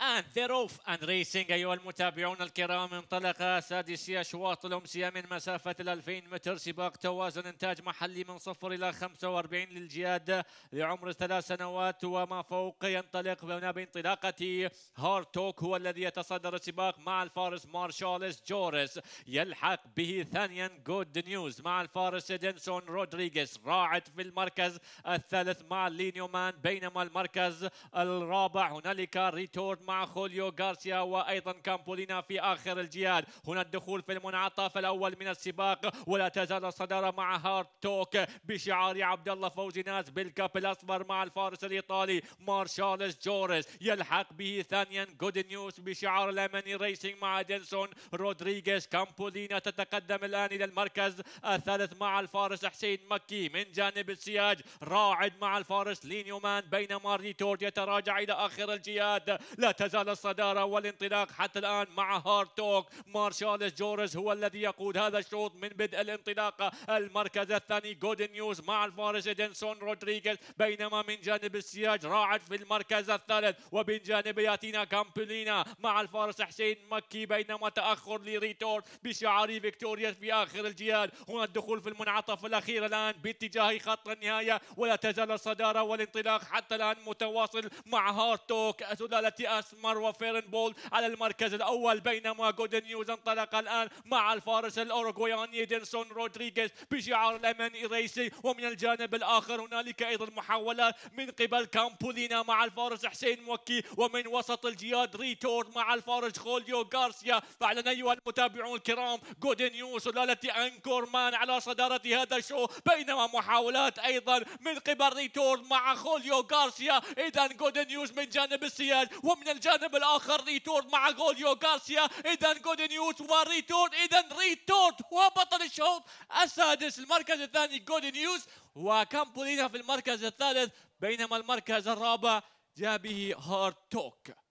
And آه، they're off and racing أيها المتابعون الكرام انطلق سادسيا أشواط الأمسية من مسافة ال 2000 متر سباق توازن إنتاج محلي من صفر إلى 45 للجياد لعمر ثلاث سنوات وما فوق ينطلق هنا بانطلاقة هارتوك هو الذي يتصدر السباق مع الفارس مارشاليس جوريس يلحق به ثانيا جود نيوز مع الفارس دينسون رودريغيز راعد في المركز الثالث مع لينيومان بينما المركز الرابع هنالك ريتورن مع خوليو غارسيا وأيضا كامبولينا في آخر الجياد هنا الدخول في المنعطف الأول من السباق ولا تزال الصدارة مع هارت توك بشعار عبد الله فوزي ناس بالكاب الأصفر مع الفارس الإيطالي مارشالز جوريس يلحق به ثانيا جود نيوز بشعار الأماني ريسنج مع دينسون رودريغيز كامبولينا تتقدم الآن إلى المركز الثالث مع الفارس حسين مكي من جانب السياج راعد مع الفارس لينيومان بينما ريتورد يتراجع إلى آخر الجياد لا تزال الصدارة والانطلاق حتى الآن مع هارد توك مارشاليس جورج هو الذي يقود هذا الشوط من بدء الانطلاقة المركز الثاني جودن نيوز مع الفارس إدنسون رودريغيز بينما من جانب السياج راعد في المركز الثالث ومن جانب ياتينا كامبولينا مع الفارس حسين مكي بينما تأخر لريتور بشعار فيكتوريا في آخر الجيال هنا الدخول في المنعطف الأخير الآن باتجاه خط النهاية ولا تزال الصدارة والانطلاق حتى الآن متواصل مع هارتوك سلالة الأسمر بول على المركز الأول بينما جودن نيوز انطلق الآن مع الفارس الأوروغوياني دينسون رودريغيز بشعار الأمان ريسي ومن الجانب الآخر هنالك أيضا محاولات من قبل كامبولينا مع الفارس حسين موكي ومن وسط الجياد ريتور مع الفارس خوليو غارسيا فعلا أيها المتابعون الكرام جودن نيوز سلالة انكور مان على صدارة هذا الشو بينما محاولات أيضا من قبل ريتور مع خوليو غارسيا إذا جودن نيوز من جانب السياج ومن الجانب الآخر ريتورد مع غوليو غارسيا إذا جود نيوز وريتورد إذا ريتورد وبطل الشوط السادس المركز الثاني جود نيوز وكامبولينا في المركز الثالث بينما المركز الرابع جاء به هارد توك